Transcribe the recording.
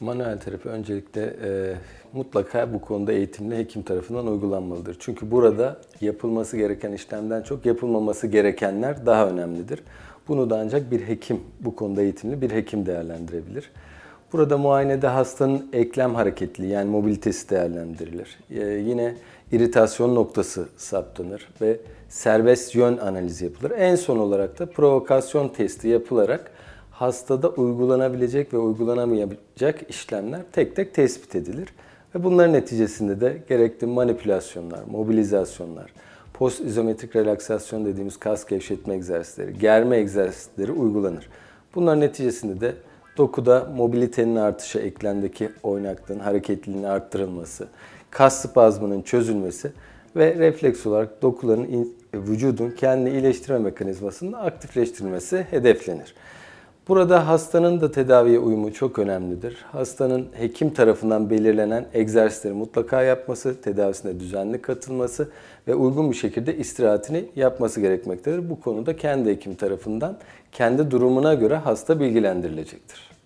Manuel terapi öncelikle e, mutlaka bu konuda eğitimli hekim tarafından uygulanmalıdır. Çünkü burada yapılması gereken işlemden çok yapılmaması gerekenler daha önemlidir. Bunu da ancak bir hekim, bu konuda eğitimli bir hekim değerlendirebilir. Burada muayenede hastanın eklem hareketli yani mobilitesi değerlendirilir. E, yine iritasyon noktası saptanır ve serbest yön analizi yapılır. En son olarak da provokasyon testi yapılarak hastada uygulanabilecek ve uygulanamayacak işlemler tek tek tespit edilir. Ve bunların neticesinde de gerekli manipülasyonlar, mobilizasyonlar, post izometrik relaksasyon dediğimiz kas gevşetme egzersizleri, germe egzersizleri uygulanır. Bunların neticesinde de dokuda mobilitenin artışı, eklemdeki oynaklığın hareketliliğin arttırılması, kas spazmının çözülmesi ve refleks olarak dokuların vücudun kendini iyileştirme mekanizmasının aktifleştirilmesi hedeflenir. Burada hastanın da tedaviye uyumu çok önemlidir. Hastanın hekim tarafından belirlenen egzersizleri mutlaka yapması, tedavisine düzenli katılması ve uygun bir şekilde istirahatini yapması gerekmektedir. Bu konuda kendi hekim tarafından kendi durumuna göre hasta bilgilendirilecektir.